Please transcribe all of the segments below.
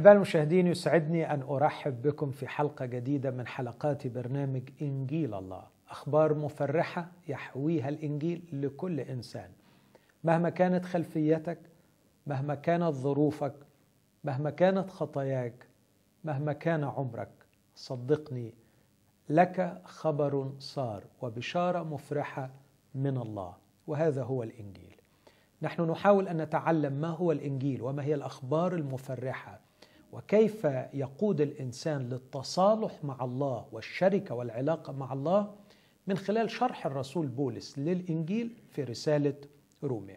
أحباء المشاهدين يسعدني أن أرحب بكم في حلقة جديدة من حلقات برنامج إنجيل الله أخبار مفرحة يحويها الإنجيل لكل إنسان مهما كانت خلفيتك مهما كانت ظروفك مهما كانت خطاياك مهما كان عمرك صدقني لك خبر صار وبشارة مفرحة من الله وهذا هو الإنجيل نحن نحاول ان نتعلم ما هو الانجيل وما هي الاخبار المفرحه وكيف يقود الانسان للتصالح مع الله والشركه والعلاقه مع الله من خلال شرح الرسول بولس للانجيل في رساله روميا.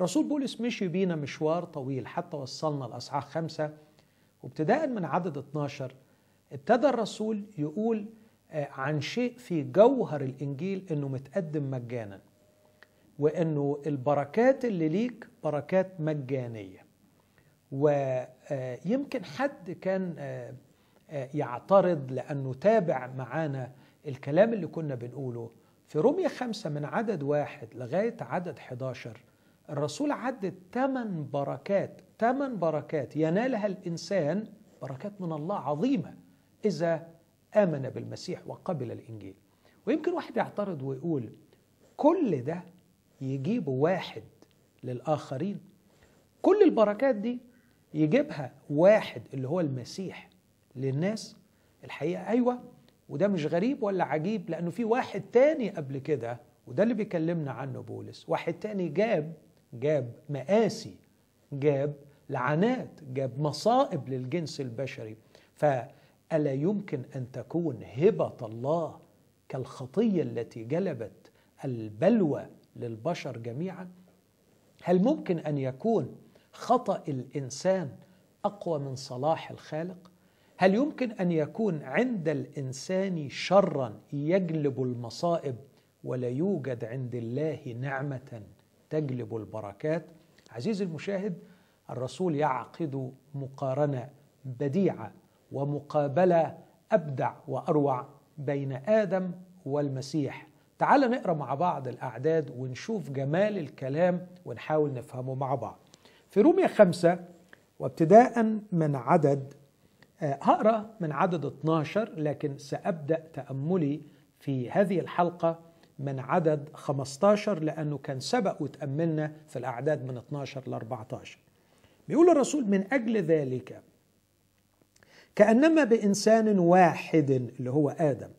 رسول بولس مشي بينا مشوار طويل حتى وصلنا لاصحاح خمسه وابتداء من عدد 12 ابتدى الرسول يقول آه، عن شيء في جوهر الانجيل انه متقدم مجانا وانه البركات اللي ليك بركات مجانيه ويمكن حد كان آه، آه، يعترض لأنه تابع معانا الكلام اللي كنا بنقوله في رومية خمسة من عدد واحد لغاية عدد 11 الرسول عدد ثمان بركات ثمان بركات ينالها الإنسان بركات من الله عظيمة إذا آمن بالمسيح وقبل الإنجيل ويمكن واحد يعترض ويقول كل ده يجيبه واحد للآخرين كل البركات دي يجيبها واحد اللي هو المسيح للناس الحقيقه ايوه وده مش غريب ولا عجيب لانه في واحد تاني قبل كده وده اللي بيكلمنا عنه بولس واحد تاني جاب جاب مآسي جاب لعنات جاب مصائب للجنس البشري فألا يمكن أن تكون هبة الله كالخطية التي جلبت البلوى للبشر جميعا هل ممكن أن يكون خطأ الإنسان أقوى من صلاح الخالق؟ هل يمكن أن يكون عند الإنسان شرا يجلب المصائب ولا يوجد عند الله نعمة تجلب البركات؟ عزيزي المشاهد الرسول يعقد مقارنة بديعة ومقابلة أبدع وأروع بين آدم والمسيح تعال نقرأ مع بعض الأعداد ونشوف جمال الكلام ونحاول نفهمه مع بعض في رومية خمسة وابتداء من عدد آه، هقرا من عدد 12 لكن سأبدأ تأملي في هذه الحلقة من عدد 15 لأنه كان سبق وتأملنا في الأعداد من 12 ل 14 بيقول الرسول من أجل ذلك كأنما بإنسان واحد اللي هو آدم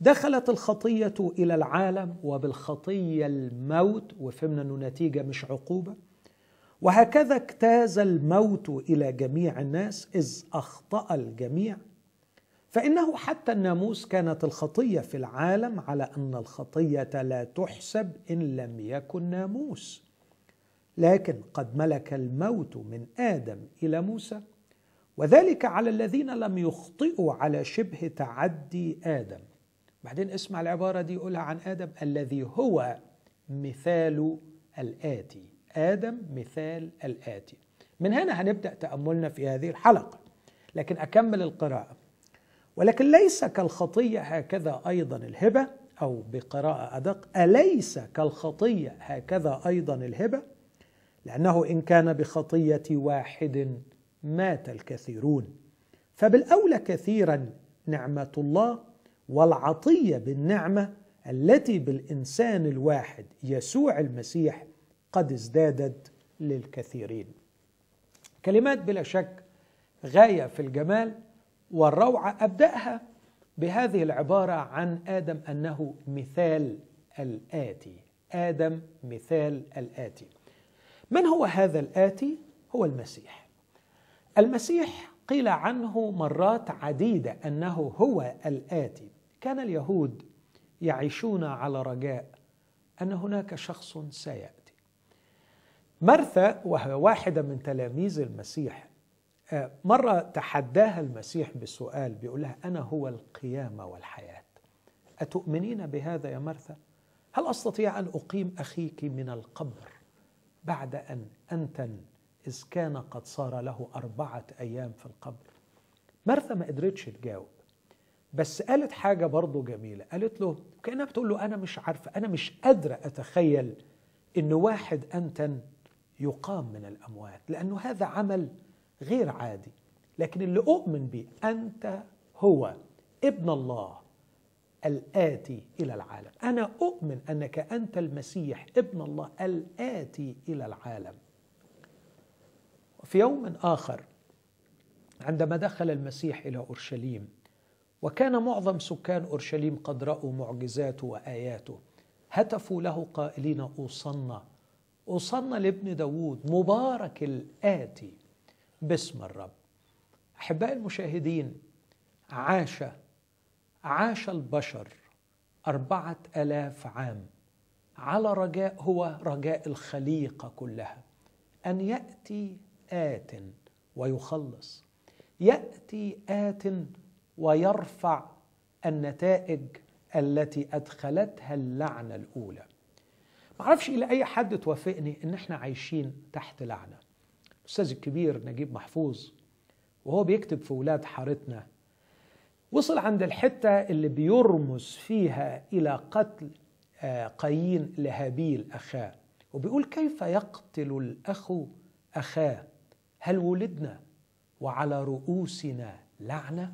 دخلت الخطية إلى العالم وبالخطية الموت وفهمنا أنه نتيجة مش عقوبة وهكذا اجتاز الموت الى جميع الناس اذ اخطا الجميع فانه حتى الناموس كانت الخطيه في العالم على ان الخطيه لا تحسب ان لم يكن ناموس لكن قد ملك الموت من ادم الى موسى وذلك على الذين لم يخطئوا على شبه تعدي ادم بعدين اسمع العباره دي يقولها عن ادم الذي هو مثال الاتي آدم مثال الآتي من هنا هنبدأ تأملنا في هذه الحلقة لكن أكمل القراءة ولكن ليس كالخطية هكذا أيضا الهبة أو بقراءة أدق أليس كالخطية هكذا أيضا الهبة لأنه إن كان بخطية واحد مات الكثيرون فبالأولى كثيرا نعمة الله والعطية بالنعمة التي بالإنسان الواحد يسوع المسيح قد ازدادت للكثيرين كلمات بلا شك غاية في الجمال والروعة أبدأها بهذه العبارة عن آدم أنه مثال الآتي آدم مثال الآتي من هو هذا الآتي؟ هو المسيح المسيح قيل عنه مرات عديدة أنه هو الآتي كان اليهود يعيشون على رجاء أن هناك شخص سيأتي مرثا وهي واحدة من تلاميذ المسيح آه، مرة تحداها المسيح بسؤال بيقول لها أنا هو القيامة والحياة أتؤمنين بهذا يا مرثا؟ هل أستطيع أن أقيم أخيك من القبر بعد أن أنتن إذ كان قد صار له أربعة أيام في القبر مرثا ما قدرتش تجاوب بس قالت حاجة برضه جميلة قالت له كأنها بتقول له أنا مش عارفة أنا مش قادرة أتخيل إن واحد أنتن يقام من الأموات لأنه هذا عمل غير عادي لكن اللي أؤمن به أنت هو ابن الله الآتي إلى العالم أنا أؤمن أنك أنت المسيح ابن الله الآتي إلى العالم وفي يوم آخر عندما دخل المسيح إلى أورشليم وكان معظم سكان أورشليم قد رأوا معجزاته وآياته هتفوا له قائلين أوصلنا وصلنا لابن داود مبارك الآتي باسم الرب أحباء المشاهدين عاش عاش البشر أربعة آلاف عام على رجاء هو رجاء الخليقة كلها أن يأتي آت ويخلص يأتي آت ويرفع النتائج التي أدخلتها اللعنة الأولى معرفش الى اي حد توافقني ان احنا عايشين تحت لعنه الاستاذ الكبير نجيب محفوظ وهو بيكتب في ولاد حارتنا وصل عند الحته اللي بيرمز فيها الى قتل آه، قايين لهابيل اخاه وبيقول كيف يقتل الاخ اخاه هل ولدنا وعلى رؤوسنا لعنه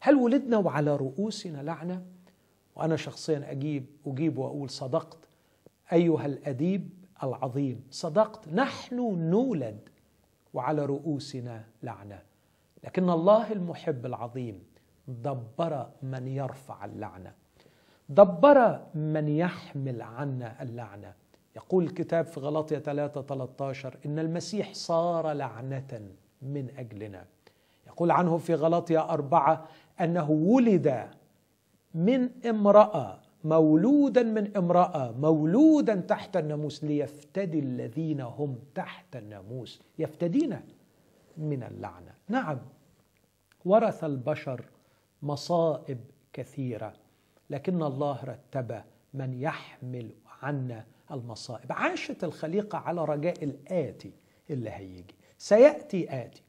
هل ولدنا وعلى رؤوسنا لعنه وانا شخصيا اجيب اجيب واقول صدقت ايها الاديب العظيم صدقت نحن نولد وعلى رؤوسنا لعنه لكن الله المحب العظيم دبر من يرفع اللعنه دبر من يحمل عنا اللعنه يقول الكتاب في غلطية 3 13 إن المسيح صار لعنة من أجلنا يقول عنه في غلطية 4 أنه ولد من امرأة مولودا من امرأة مولودا تحت الناموس ليفتدي الذين هم تحت الناموس يفتدين من اللعنة نعم ورث البشر مصائب كثيرة لكن الله رتب من يحمل عنا المصائب عاشت الخليقة على رجاء الآتي اللي هيجي سيأتي آتي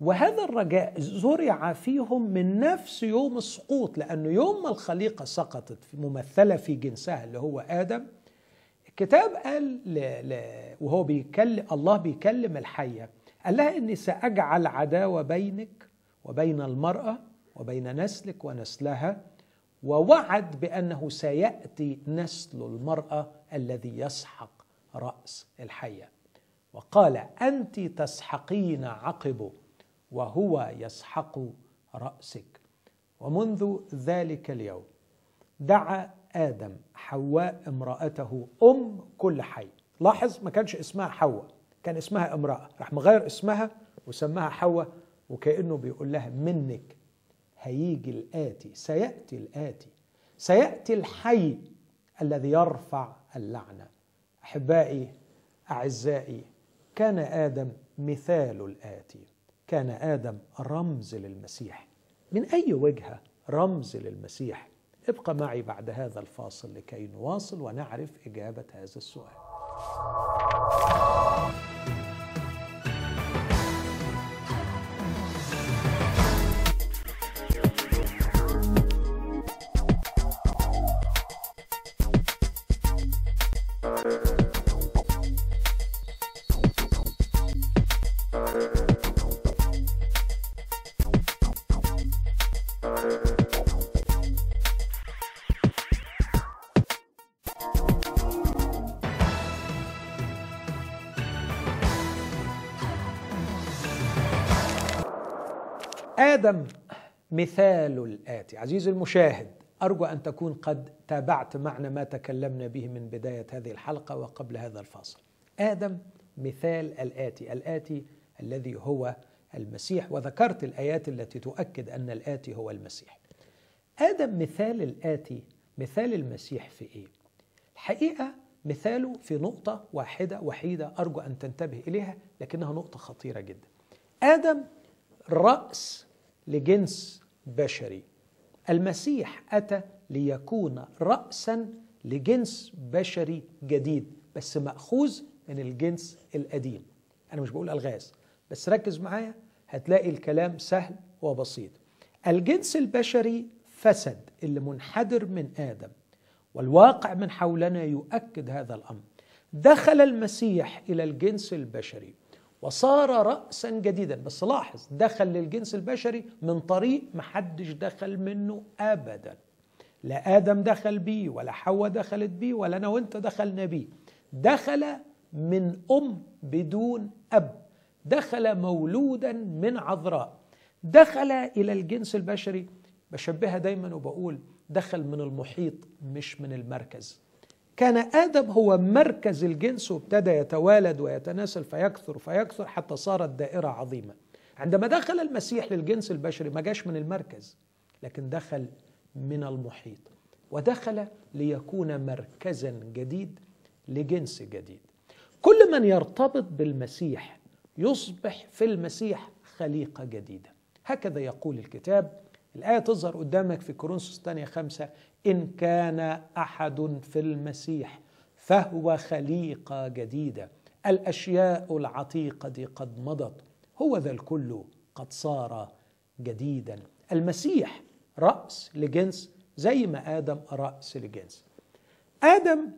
وهذا الرجاء زرع فيهم من نفس يوم السقوط لأنه يوم ما الخليقة سقطت ممثلة في جنسها اللي هو آدم الكتاب قال ل... ل... وهو بيكلم الله بيكلم الحية قال لها إني سأجعل عداوة بينك وبين المرأة وبين نسلك ونسلها ووعد بأنه سيأتي نسل المرأة الذي يسحق رأس الحية وقال أنت تسحقين عقبه وهو يسحق رأسك ومنذ ذلك اليوم دعا آدم حواء امرأته أم كل حي لاحظ ما كانش اسمها حواء كان اسمها امرأة راح مغير اسمها وسماها حواء وكأنه بيقول لها منك هيجي الآتي سيأتي الآتي سيأتي الحي الذي يرفع اللعنة أحبائي أعزائي كان آدم مثال الآتي كان آدم رمز للمسيح من أي وجهة رمز للمسيح ابقى معي بعد هذا الفاصل لكي نواصل ونعرف إجابة هذا السؤال آدم مثال الآتي عزيزي المشاهد أرجو أن تكون قد تابعت معنى ما تكلمنا به من بداية هذه الحلقة وقبل هذا الفاصل آدم مثال الآتي الآتي الذي هو المسيح وذكرت الآيات التي تؤكد أن الآتي هو المسيح آدم مثال الآتي مثال المسيح في إيه؟ الحقيقة مثاله في نقطة واحدة وحيدة أرجو أن تنتبه إليها لكنها نقطة خطيرة جدا آدم رأس لجنس بشري المسيح أتى ليكون رأسا لجنس بشري جديد بس مأخوذ من الجنس القديم أنا مش بقول ألغاز بس ركز معايا هتلاقي الكلام سهل وبسيط الجنس البشري فسد اللي منحدر من آدم والواقع من حولنا يؤكد هذا الأمر دخل المسيح إلى الجنس البشري وصار رأسا جديدا بس لاحظ دخل للجنس البشري من طريق محدش دخل منه أبدا لا آدم دخل بيه ولا حواء دخلت بيه ولا أنا وأنت دخلنا بيه دخل من أم بدون أب دخل مولودا من عذراء دخل إلى الجنس البشري بشبهها دايما وبقول دخل من المحيط مش من المركز كان آدم هو مركز الجنس وابتدى يتوالد ويتناسل فيكثر فيكثر حتى صارت دائرة عظيمة عندما دخل المسيح للجنس البشري ما جاش من المركز لكن دخل من المحيط ودخل ليكون مركزا جديد لجنس جديد كل من يرتبط بالمسيح يصبح في المسيح خليقة جديدة هكذا يقول الكتاب الآية تظهر قدامك في كورنثوس الثانية خمسة إن كان أحد في المسيح فهو خليقة جديدة الأشياء العتيقة قد مضت هو ذا الكل قد صار جديدا المسيح رأس لجنس زي ما آدم رأس لجنس آدم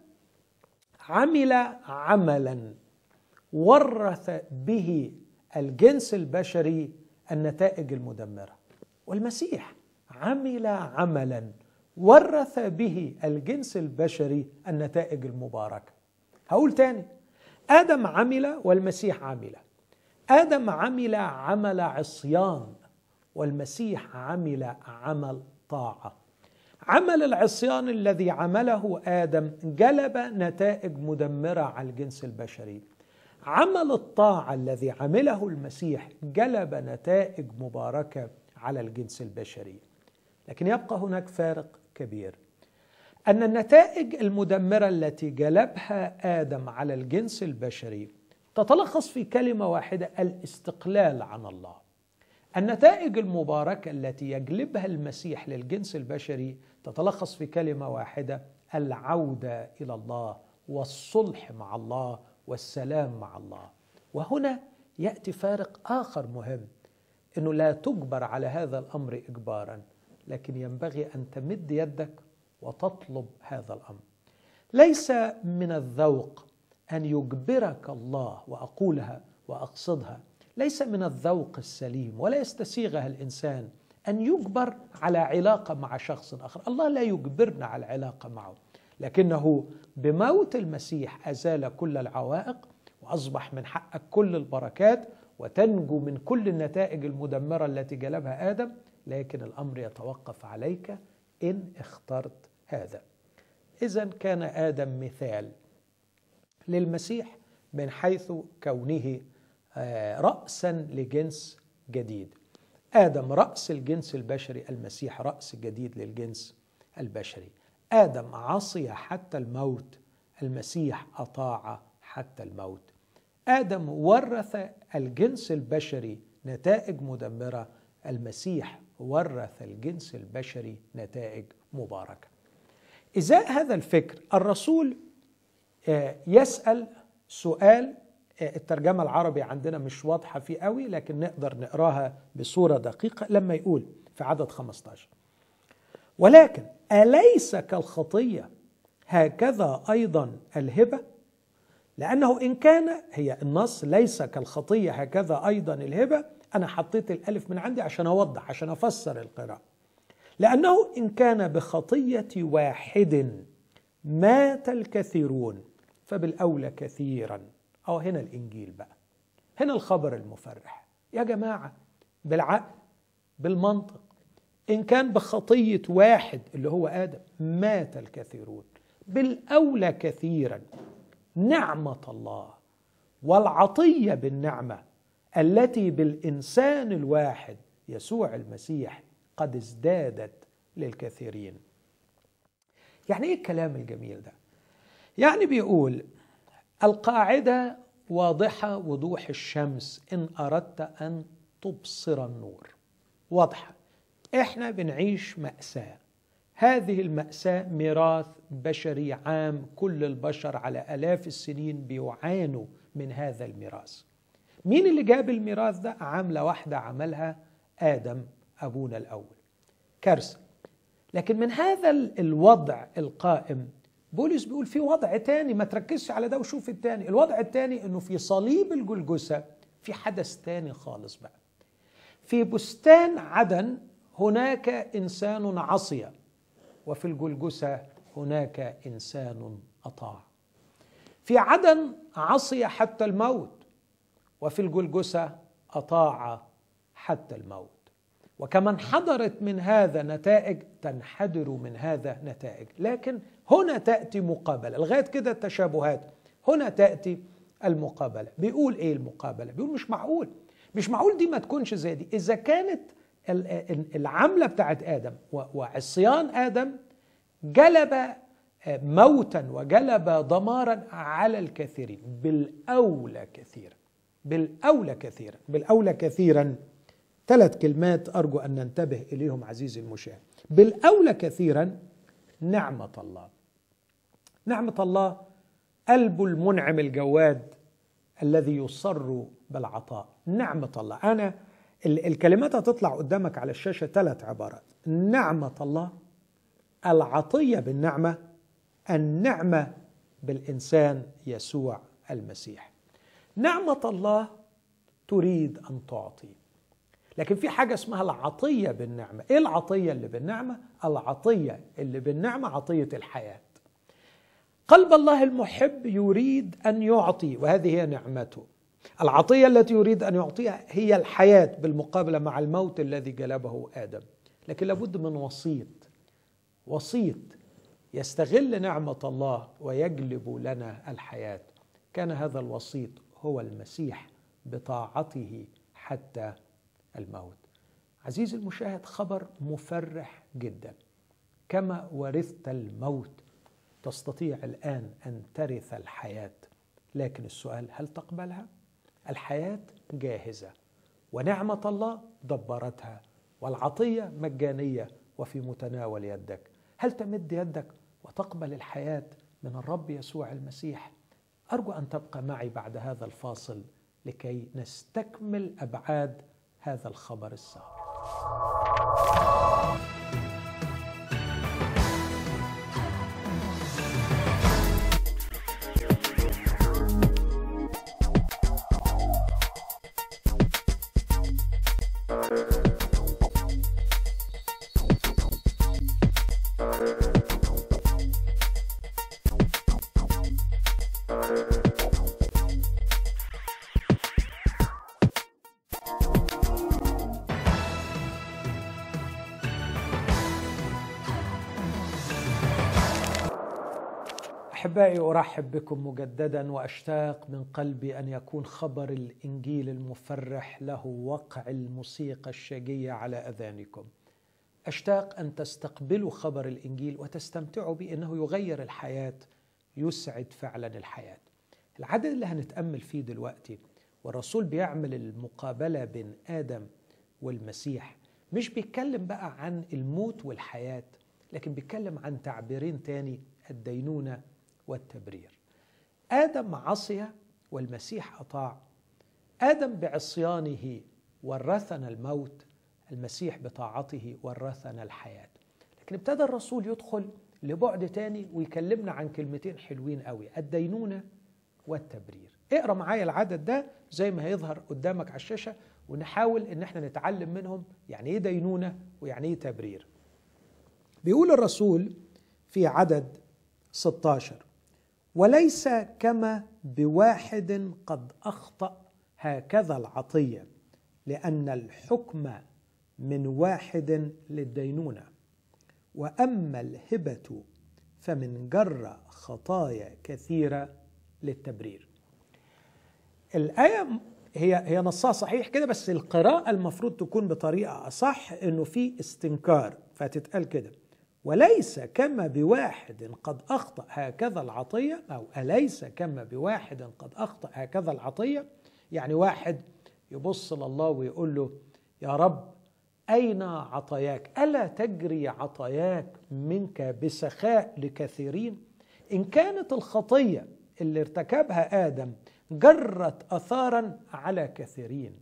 عمل عملا ورث به الجنس البشري النتائج المدمره والمسيح عمل عملا ورث به الجنس البشري النتائج المباركه هقول تاني ادم عمل والمسيح عمل ادم عمل عمل عصيان والمسيح عمل عمل طاعه عمل العصيان الذي عمله ادم جلب نتائج مدمره على الجنس البشري عمل الطاعه الذي عمله المسيح جلب نتائج مباركه على الجنس البشري لكن يبقى هناك فارق كبير ان النتائج المدمره التي جلبها ادم على الجنس البشري تتلخص في كلمه واحده الاستقلال عن الله النتائج المباركه التي يجلبها المسيح للجنس البشري تتلخص في كلمه واحده العوده الى الله والصلح مع الله والسلام مع الله وهنا ياتي فارق اخر مهم انه لا تجبر على هذا الامر اجبارا لكن ينبغي ان تمد يدك وتطلب هذا الامر ليس من الذوق ان يجبرك الله واقولها واقصدها ليس من الذوق السليم ولا يستسيغها الانسان ان يجبر على علاقه مع شخص اخر الله لا يجبرنا على العلاقه معه لكنه بموت المسيح ازال كل العوائق واصبح من حقك كل البركات وتنجو من كل النتائج المدمرة التي جلبها آدم لكن الأمر يتوقف عليك إن اخترت هذا إذا كان آدم مثال للمسيح من حيث كونه آه، رأسا لجنس جديد آدم رأس الجنس البشري المسيح رأس جديد للجنس البشري آدم عصي حتى الموت المسيح أطاع حتى الموت آدم ورث الجنس البشري نتائج مدمرة المسيح ورث الجنس البشري نتائج مباركة إزاء هذا الفكر الرسول آه، يسأل سؤال آه، الترجمة العربي عندنا مش واضحة فيه قوي لكن نقدر نقراها بصورة دقيقة لما يقول في عدد 15 ولكن أليس كالخطية هكذا أيضا الهبة لأنه إن كان هي النص ليس كالخطية هكذا أيضا الهبة أنا حطيت الألف من عندي عشان أوضح عشان أفسر القراءة لأنه إن كان بخطية واحد مات الكثيرون فبالأولى كثيرا أو هنا الإنجيل بقى هنا الخبر المفرح يا جماعة بالعقل بالمنطق إن كان بخطية واحد اللي هو آدم مات الكثيرون بالأولى كثيرا نعمه الله والعطيه بالنعمه التي بالانسان الواحد يسوع المسيح قد ازدادت للكثيرين يعني ايه الكلام الجميل ده يعني بيقول القاعده واضحه وضوح الشمس ان اردت ان تبصر النور واضحه احنا بنعيش ماساه هذه المأساة ميراث بشري عام كل البشر على آلاف السنين بيعانوا من هذا الميراث مين اللي جاب الميراث ده؟ عاملة واحدة عملها آدم أبونا الأول كارثة لكن من هذا الوضع القائم بولس بيقول في وضع تاني ما تركزش على ده وشوف التاني الوضع التاني انه في صليب الجلجسة في حدث تاني خالص بقى في بستان عدن هناك إنسان عصي وفي الجلجسة هناك إنسان أطاع في عدن عصي حتى الموت وفي الجلجسة أطاع حتى الموت وكما انحدرت من هذا نتائج تنحدر من هذا نتائج لكن هنا تأتي مقابلة لغاية كده التشابهات هنا تأتي المقابلة بيقول إيه المقابلة؟ بيقول مش معقول مش معقول دي ما تكونش زي دي إذا كانت العملة بتاعت آدم وعصيان آدم جلب آه، موتا وجلب دمارا على الكثيرين بالأولى كثيرا بالأولى كثيرا بالأولى كثيرا ثلاث كلمات أرجو أن ننتبه إليهم عزيزي المشاهد بالأولى كثيرا نعمة الله نعمة الله قلب المنعم الجواد الذي يصر بالعطاء نعمة الله أنا الكلمات هتطلع قدامك على الشاشة ثلاث عبارات نعمة الله العطية بالنعمة النعمة بالإنسان يسوع المسيح نعمة الله تريد أن تعطي لكن في حاجة اسمها العطية بالنعمة إيه العطية اللي بالنعمة؟ العطية اللي بالنعمة عطية الحياة قلب الله المحب يريد أن يعطي وهذه هي نعمته العطية التي يريد أن يعطيها هي الحياة بالمقابلة مع الموت الذي جلبه آدم لكن لابد من وسيط وسيط يستغل نعمة الله ويجلب لنا الحياة كان هذا الوسيط هو المسيح بطاعته حتى الموت عزيزي المشاهد خبر مفرح جدا كما ورثت الموت تستطيع الآن أن ترث الحياة لكن السؤال هل تقبلها؟ الحياة جاهزة ونعمة الله دبرتها والعطية مجانية وفي متناول يدك هل تمد يدك وتقبل الحياة من الرب يسوع المسيح أرجو أن تبقى معي بعد هذا الفاصل لكي نستكمل أبعاد هذا الخبر السار احبائي ارحب بكم مجددا واشتاق من قلبي ان يكون خبر الانجيل المفرح له وقع الموسيقى الشجيه على اذانكم. اشتاق ان تستقبلوا خبر الانجيل وتستمتعوا بانه يغير الحياه يسعد فعلا الحياه. العدد اللي هنتامل فيه دلوقتي والرسول بيعمل المقابله بين ادم والمسيح مش بيتكلم بقى عن الموت والحياه لكن بيتكلم عن تعبيرين تاني الدينونة والتبرير آدم عصي والمسيح أطاع آدم بعصيانه ورثنا الموت المسيح بطاعته ورثنا الحياة لكن ابتدى الرسول يدخل لبعد تاني ويكلمنا عن كلمتين حلوين قوي الدينونة والتبرير اقرا معايا العدد ده زي ما هيظهر قدامك على الشاشة ونحاول ان احنا نتعلم منهم يعني ايه دينونة ويعني ايه تبرير بيقول الرسول في عدد 16 وليس كما بواحد قد اخطا هكذا العطيه لان الحكم من واحد للدينونه واما الهبه فمن جر خطايا كثيره للتبرير الايه هي هي نصها صحيح كده بس القراءه المفروض تكون بطريقه اصح انه في استنكار فتتقال كده وليس كما بواحد قد أخطأ هكذا العطية أو أليس كما بواحد قد أخطأ هكذا العطية يعني واحد يبص لله ويقول له يا رب أين عطاياك ألا تجري عطاياك منك بسخاء لكثيرين إن كانت الخطية اللي ارتكبها آدم جرت أثارا على كثيرين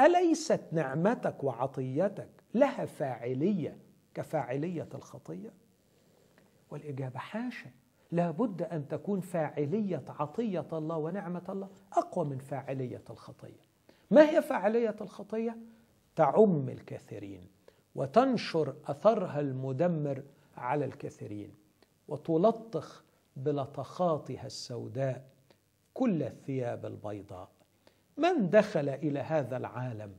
أليست نعمتك وعطيتك لها فاعلية كفاعلية الخطية والإجابة حاشا لابد أن تكون فاعلية عطية الله ونعمة الله أقوى من فاعلية الخطية ما هي فاعلية الخطية؟ تعم الكثيرين وتنشر أثرها المدمر على الكثيرين وتلطخ بلطخاتها السوداء كل الثياب البيضاء من دخل إلى هذا العالم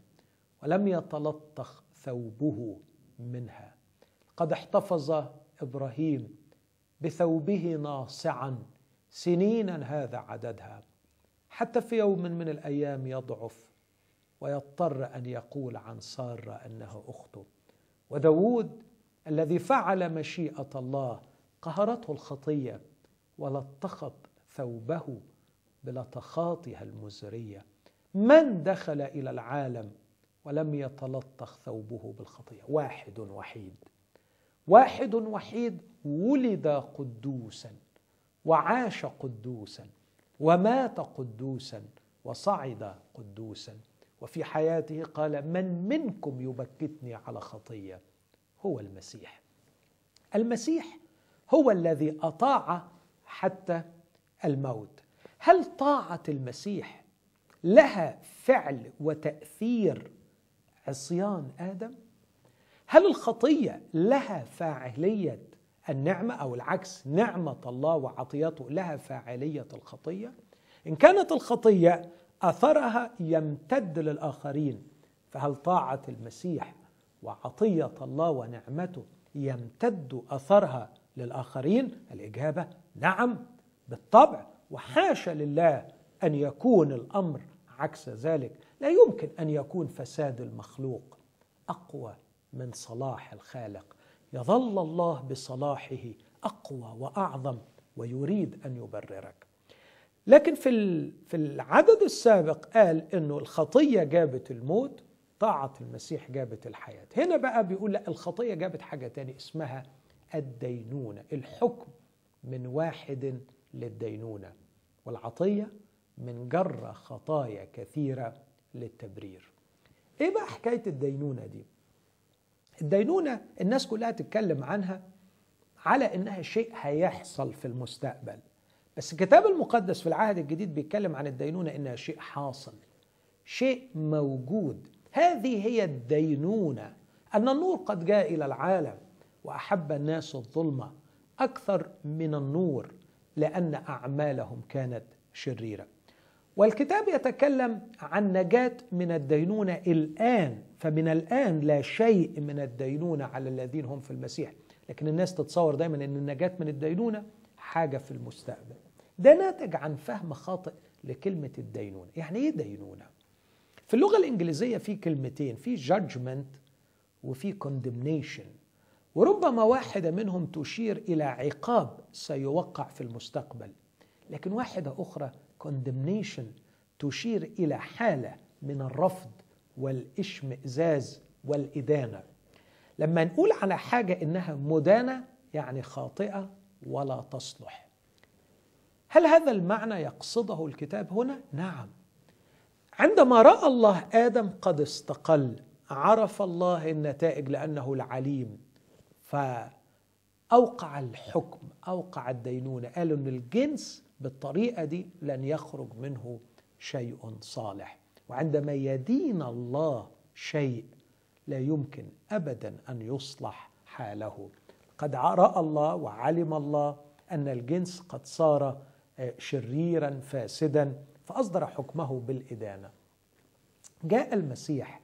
ولم يتلطخ ثوبه منها قد احتفظ ابراهيم بثوبه ناصعا سنينا هذا عددها حتى في يوم من الايام يضعف ويضطر ان يقول عن ساره انها اخته وداود الذي فعل مشيئه الله قهرته الخطيه ولطخت ثوبه بلطخاتها المزريه من دخل الى العالم ولم يتلطخ ثوبه بالخطيه واحد وحيد واحد وحيد ولد قدوسا وعاش قدوسا ومات قدوسا وصعد قدوسا وفي حياته قال من منكم يبكتني على خطيه هو المسيح المسيح هو الذي اطاع حتى الموت هل طاعه المسيح لها فعل وتاثير عصيان ادم هل الخطية لها فاعلية النعمة أو العكس نعمة الله وعطيته لها فاعلية الخطية؟ إن كانت الخطية أثرها يمتد للآخرين فهل طاعة المسيح وعطية الله ونعمته يمتد أثرها للآخرين؟ الإجابة نعم بالطبع وحاشا لله أن يكون الأمر عكس ذلك لا يمكن أن يكون فساد المخلوق أقوى من صلاح الخالق يظل الله بصلاحه اقوى واعظم ويريد ان يبررك لكن في في العدد السابق قال انه الخطيه جابت الموت طاعه المسيح جابت الحياه هنا بقى بيقول لا الخطيه جابت حاجه تاني اسمها الدينونه الحكم من واحد للدينونه والعطيه من جر خطايا كثيره للتبرير ايه بقى حكايه الدينونه دي الدينونة الناس كلها تتكلم عنها على إنها شيء هيحصل في المستقبل بس الكتاب المقدس في العهد الجديد بيتكلم عن الدينونة إنها شيء حاصل شيء موجود هذه هي الدينونة أن النور قد جاء إلى العالم وأحب الناس الظلمة أكثر من النور لأن أعمالهم كانت شريرة والكتاب يتكلم عن نجاة من الدينونة الآن فمن الآن لا شيء من الدينونة على الذين هم في المسيح لكن الناس تتصور دايما أن النجاة من الدينونة حاجة في المستقبل ده ناتج عن فهم خاطئ لكلمة الدينونة يعني إيه دينونة؟ في اللغة الإنجليزية في كلمتين في judgment وفي condemnation وربما واحدة منهم تشير إلى عقاب سيوقع في المستقبل لكن واحدة أخرى condemnation تشير إلى حالة من الرفض والاشمئزاز والإدانة لما نقول على حاجة إنها مدانة يعني خاطئة ولا تصلح هل هذا المعنى يقصده الكتاب هنا؟ نعم عندما رأى الله آدم قد استقل عرف الله النتائج لأنه العليم فأوقع الحكم أوقع الدينونة قالوا أن الجنس بالطريقة دي لن يخرج منه شيء صالح وعندما يدين الله شيء لا يمكن ابدا ان يصلح حاله قد راى الله وعلم الله ان الجنس قد صار آه، شريرا فاسدا فاصدر حكمه بالادانه جاء المسيح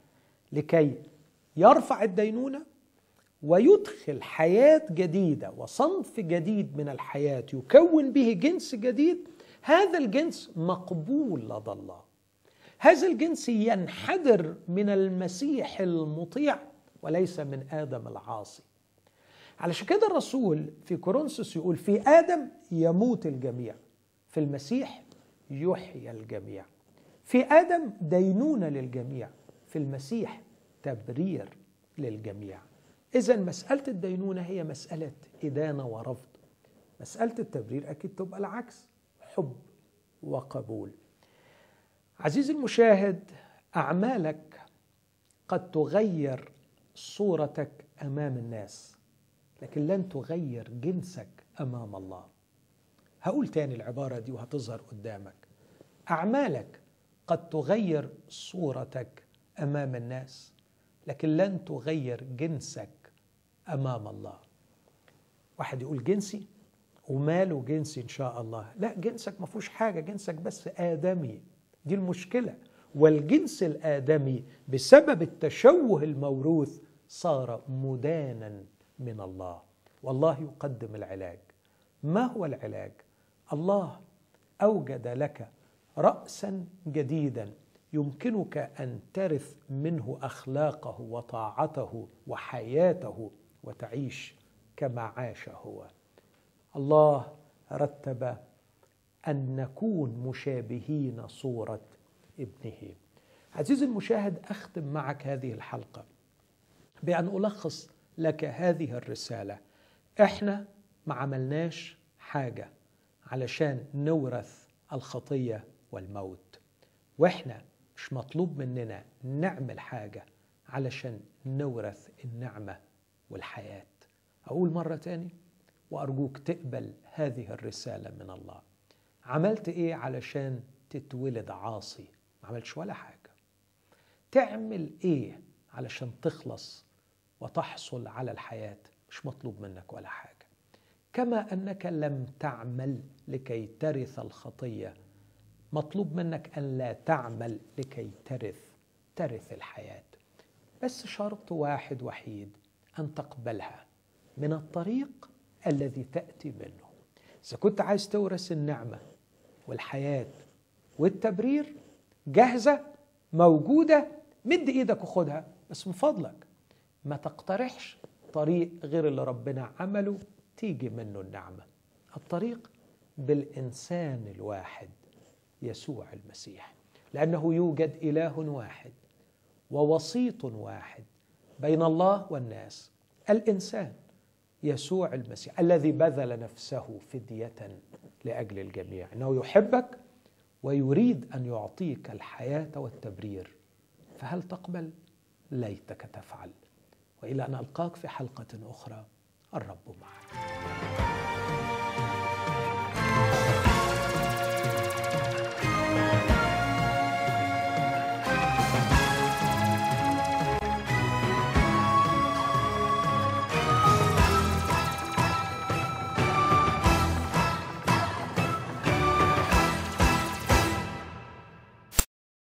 لكي يرفع الدينونه ويدخل حياه جديده وصنف جديد من الحياه يكون به جنس جديد هذا الجنس مقبول لدى الله هذا الجنس ينحدر من المسيح المطيع وليس من آدم العاصي علشان كده الرسول في كورنثوس يقول في آدم يموت الجميع في المسيح يحيى الجميع في آدم دينونة للجميع في المسيح تبرير للجميع إذا مسألة الدينونة هي مسألة إدانة ورفض مسألة التبرير أكيد تبقى العكس حب وقبول عزيزي المشاهد اعمالك قد تغير صورتك امام الناس لكن لن تغير جنسك امام الله هقول تاني العباره دي وهتظهر قدامك اعمالك قد تغير صورتك امام الناس لكن لن تغير جنسك امام الله واحد يقول جنسي وماله جنسي ان شاء الله لا جنسك ما فيهوش حاجه جنسك بس ادمي دي المشكلة والجنس الآدمي بسبب التشوه الموروث صار مدانا من الله والله يقدم العلاج ما هو العلاج؟ الله أوجد لك رأسا جديدا يمكنك أن ترث منه أخلاقه وطاعته وحياته وتعيش كما عاش هو الله رتب أن نكون مشابهين صورة ابنه عزيزي المشاهد أختم معك هذه الحلقة بأن ألخص لك هذه الرسالة إحنا ما عملناش حاجة علشان نورث الخطية والموت وإحنا مش مطلوب مننا نعمل حاجة علشان نورث النعمة والحياة أقول مرة تاني وأرجوك تقبل هذه الرسالة من الله عملت ايه علشان تتولد عاصي ما عملتش ولا حاجة تعمل ايه علشان تخلص وتحصل على الحياة مش مطلوب منك ولا حاجة كما أنك لم تعمل لكي ترث الخطية مطلوب منك أن لا تعمل لكي ترث ترث الحياة بس شرط واحد وحيد أن تقبلها من الطريق الذي تأتي منه إذا كنت عايز تورث النعمة والحياة والتبرير جاهزة موجودة مد إيدك وخدها بس من فضلك ما تقترحش طريق غير اللي ربنا عمله تيجي منه النعمة الطريق بالإنسان الواحد يسوع المسيح لأنه يوجد إله واحد ووسيط واحد بين الله والناس الإنسان يسوع المسيح الذي بذل نفسه فدية لاجل الجميع انه يحبك ويريد ان يعطيك الحياه والتبرير فهل تقبل ليتك تفعل والى ان القاك في حلقه اخرى الرب معك